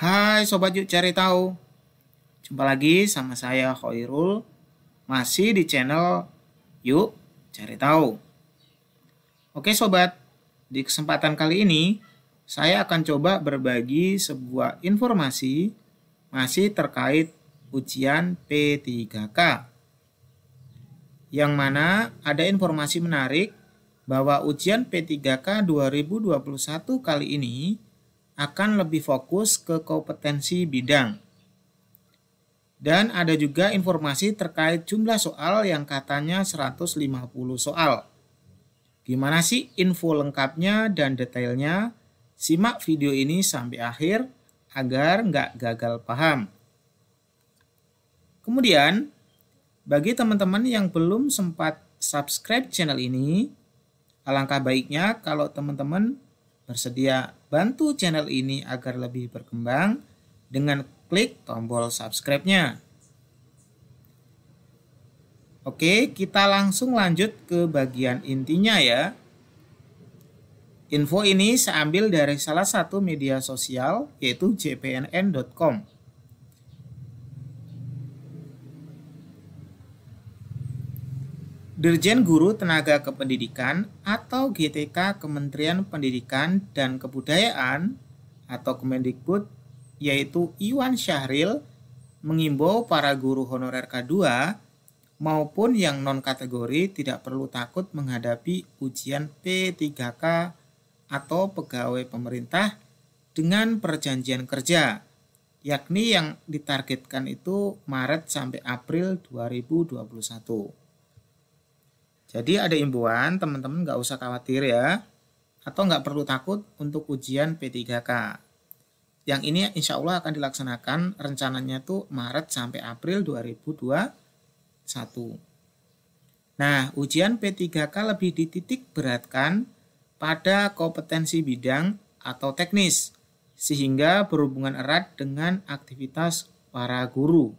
Hai Sobat Yuk Cari Tahu. Jumpa lagi sama saya Khairul masih di channel Yuk Cari Tahu. Oke Sobat, di kesempatan kali ini saya akan coba berbagi sebuah informasi masih terkait ujian P3K. Yang mana ada informasi menarik bahwa ujian P3K 2021 kali ini akan lebih fokus ke kompetensi bidang. Dan ada juga informasi terkait jumlah soal yang katanya 150 soal. Gimana sih info lengkapnya dan detailnya? Simak video ini sampai akhir agar nggak gagal paham. Kemudian, bagi teman-teman yang belum sempat subscribe channel ini, alangkah baiknya kalau teman-teman Bersedia bantu channel ini agar lebih berkembang dengan klik tombol subscribe-nya. Oke, kita langsung lanjut ke bagian intinya ya. Info ini saya ambil dari salah satu media sosial yaitu jpnn.com. Dirjen Guru Tenaga Kependidikan atau GTK Kementerian Pendidikan dan Kebudayaan atau Kemendikbud yaitu Iwan Syahril mengimbau para guru honorer K2 maupun yang non kategori tidak perlu takut menghadapi ujian P3K atau pegawai pemerintah dengan perjanjian kerja yakni yang ditargetkan itu Maret sampai April 2021. Jadi ada imbauan, teman-teman nggak usah khawatir ya, atau nggak perlu takut untuk ujian P3K. Yang ini insya Allah akan dilaksanakan rencananya tuh Maret sampai April 2021. Nah, ujian P3K lebih dititik beratkan pada kompetensi bidang atau teknis, sehingga berhubungan erat dengan aktivitas para guru.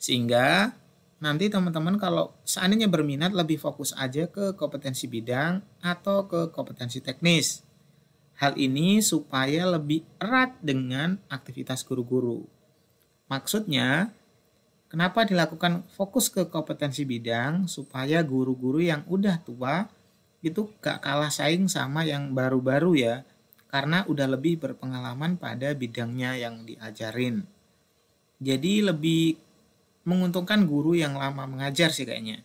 Sehingga Nanti teman-teman kalau seandainya berminat lebih fokus aja ke kompetensi bidang atau ke kompetensi teknis. Hal ini supaya lebih erat dengan aktivitas guru-guru. Maksudnya, kenapa dilakukan fokus ke kompetensi bidang supaya guru-guru yang udah tua itu gak kalah saing sama yang baru-baru ya, karena udah lebih berpengalaman pada bidangnya yang diajarin. Jadi lebih menguntungkan guru yang lama mengajar sih kayaknya.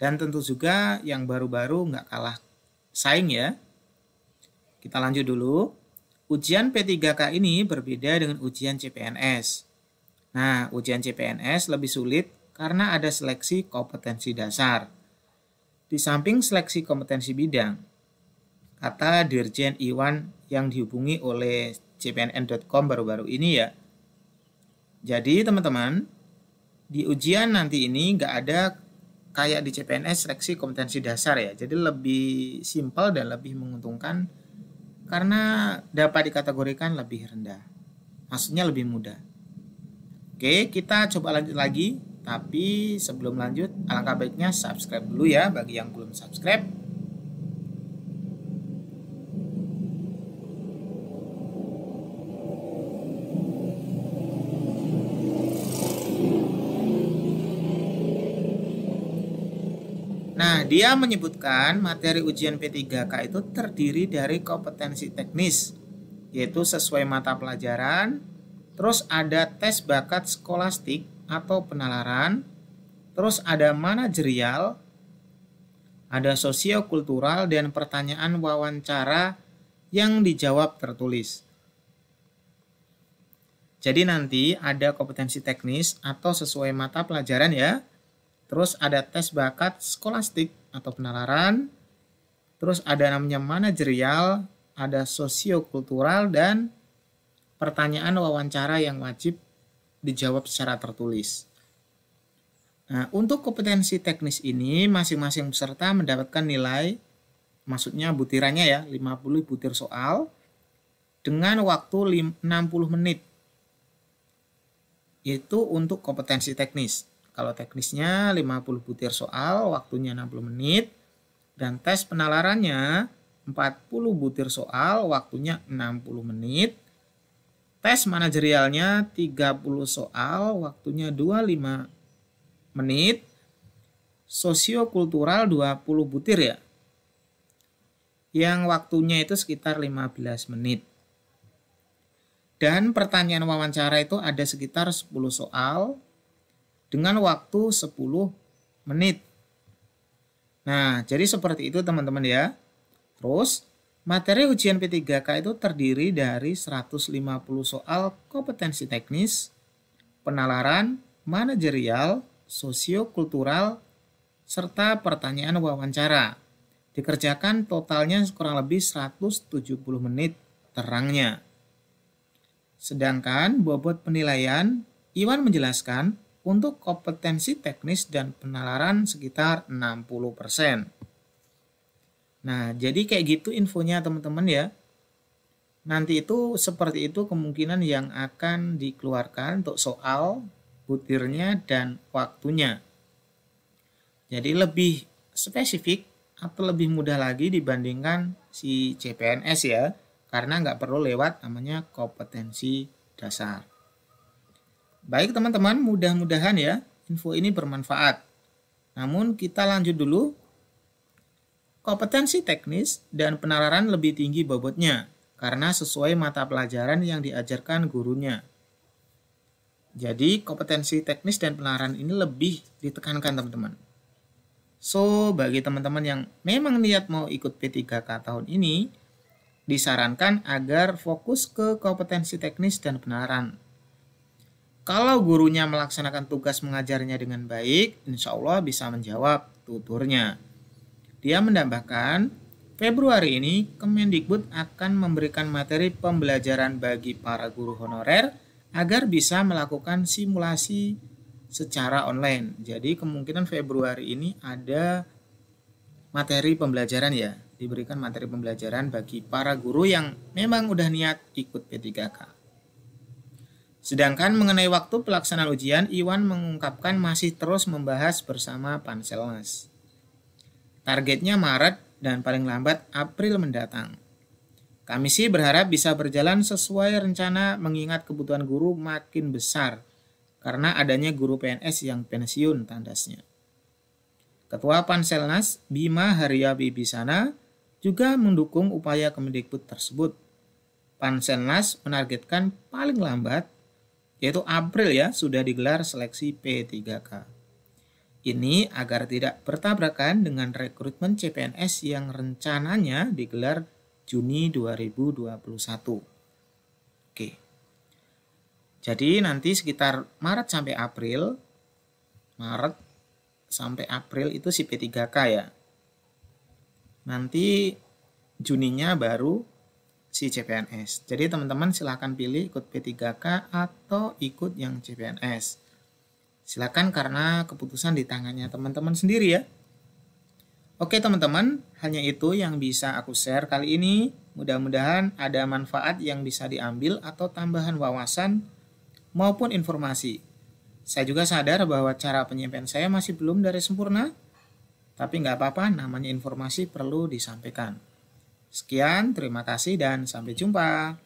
Dan tentu juga yang baru-baru nggak kalah saing ya. Kita lanjut dulu. Ujian P3K ini berbeda dengan ujian CPNS. Nah, ujian CPNS lebih sulit karena ada seleksi kompetensi dasar. Di samping seleksi kompetensi bidang, kata Dirjen Iwan yang dihubungi oleh cpnn.com baru-baru ini ya. Jadi teman-teman, di ujian nanti ini nggak ada kayak di CPNS seleksi kompetensi dasar ya. Jadi lebih simpel dan lebih menguntungkan karena dapat dikategorikan lebih rendah. Maksudnya lebih mudah. Oke, kita coba lanjut lagi. Tapi sebelum lanjut, alangkah baiknya subscribe dulu ya bagi yang belum subscribe Nah, dia menyebutkan materi ujian P3K itu terdiri dari kompetensi teknis, yaitu sesuai mata pelajaran, terus ada tes bakat skolastik atau penalaran, terus ada manajerial, ada sosiokultural dan pertanyaan wawancara yang dijawab tertulis. Jadi nanti ada kompetensi teknis atau sesuai mata pelajaran ya, Terus ada tes bakat skolastik atau penalaran. Terus ada namanya manajerial, ada sosiokultural, dan pertanyaan wawancara yang wajib dijawab secara tertulis. Nah, untuk kompetensi teknis ini, masing-masing peserta mendapatkan nilai, maksudnya butirannya ya, 50 butir soal, dengan waktu 60 menit. Itu untuk kompetensi teknis. Kalau teknisnya 50 butir soal, waktunya 60 menit. Dan tes penalarannya 40 butir soal, waktunya 60 menit. Tes manajerialnya 30 soal, waktunya 25 menit. Sosiokultural 20 butir ya. Yang waktunya itu sekitar 15 menit. Dan pertanyaan wawancara itu ada sekitar 10 soal, dengan waktu 10 menit. Nah, jadi seperti itu teman-teman ya. Terus, materi ujian P3K itu terdiri dari 150 soal kompetensi teknis, penalaran, manajerial, sosiokultural, serta pertanyaan wawancara. Dikerjakan totalnya kurang lebih 170 menit terangnya. Sedangkan bobot penilaian, Iwan menjelaskan untuk kompetensi teknis dan penalaran sekitar 60%. Nah, jadi kayak gitu infonya teman-teman ya. Nanti itu seperti itu kemungkinan yang akan dikeluarkan untuk soal, butirnya, dan waktunya. Jadi lebih spesifik atau lebih mudah lagi dibandingkan si CPNS ya, karena nggak perlu lewat namanya kompetensi dasar. Baik teman-teman, mudah-mudahan ya info ini bermanfaat. Namun kita lanjut dulu kompetensi teknis dan penalaran lebih tinggi bobotnya karena sesuai mata pelajaran yang diajarkan gurunya. Jadi kompetensi teknis dan penalaran ini lebih ditekankan teman-teman. So, bagi teman-teman yang memang niat mau ikut P3K tahun ini, disarankan agar fokus ke kompetensi teknis dan penalaran kalau gurunya melaksanakan tugas mengajarnya dengan baik, insya Allah bisa menjawab tuturnya. Dia menambahkan, Februari ini Kemendikbud akan memberikan materi pembelajaran bagi para guru honorer agar bisa melakukan simulasi secara online. Jadi kemungkinan Februari ini ada materi pembelajaran ya, diberikan materi pembelajaran bagi para guru yang memang udah niat ikut P3K. Sedangkan mengenai waktu pelaksanaan ujian, Iwan mengungkapkan masih terus membahas bersama Panselnas. Targetnya Maret dan paling lambat April mendatang. Kami sih berharap bisa berjalan sesuai rencana mengingat kebutuhan guru makin besar karena adanya guru PNS yang pensiun tandasnya. Ketua Panselnas Bima Haria Bibisana juga mendukung upaya Kemendikbud tersebut. Panselnas menargetkan paling lambat yaitu April ya, sudah digelar seleksi P3K. Ini agar tidak bertabrakan dengan rekrutmen CPNS yang rencananya digelar Juni 2021. Oke. Jadi nanti sekitar Maret sampai April, Maret sampai April itu si P3K ya. Nanti Juninya baru si CPNS. Jadi teman-teman silahkan pilih ikut P3K atau ikut yang CPNS. Silahkan karena keputusan di tangannya teman-teman sendiri ya. Oke teman-teman, hanya itu yang bisa aku share kali ini. Mudah-mudahan ada manfaat yang bisa diambil atau tambahan wawasan maupun informasi. Saya juga sadar bahwa cara penyampaian saya masih belum dari sempurna, tapi nggak apa-apa, namanya informasi perlu disampaikan. Sekian, terima kasih dan sampai jumpa.